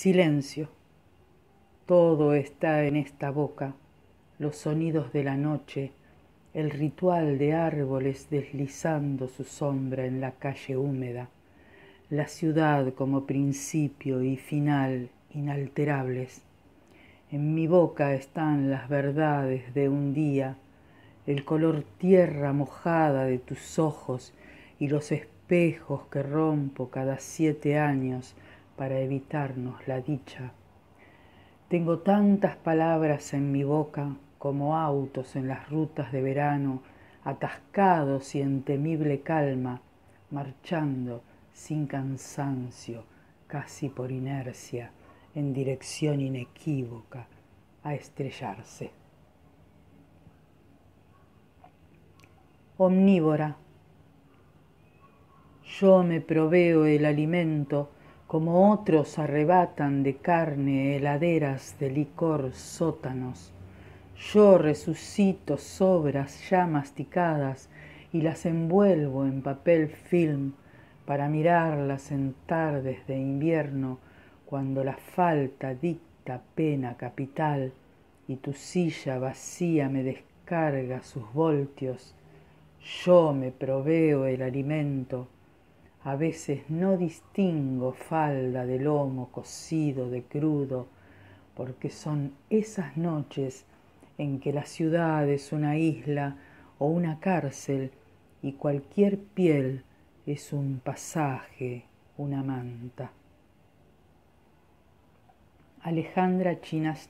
Silencio. Todo está en esta boca, los sonidos de la noche, el ritual de árboles deslizando su sombra en la calle húmeda, la ciudad como principio y final inalterables. En mi boca están las verdades de un día, el color tierra mojada de tus ojos y los espejos que rompo cada siete años para evitarnos la dicha. Tengo tantas palabras en mi boca como autos en las rutas de verano, atascados y en temible calma, marchando sin cansancio, casi por inercia, en dirección inequívoca, a estrellarse. Omnívora. Yo me proveo el alimento como otros arrebatan de carne heladeras de licor sótanos. Yo resucito sobras ya masticadas y las envuelvo en papel film para mirarlas en tardes de invierno cuando la falta dicta pena capital y tu silla vacía me descarga sus voltios. Yo me proveo el alimento a veces no distingo falda de lomo cocido de crudo, porque son esas noches en que la ciudad es una isla o una cárcel y cualquier piel es un pasaje, una manta. Alejandra Chinas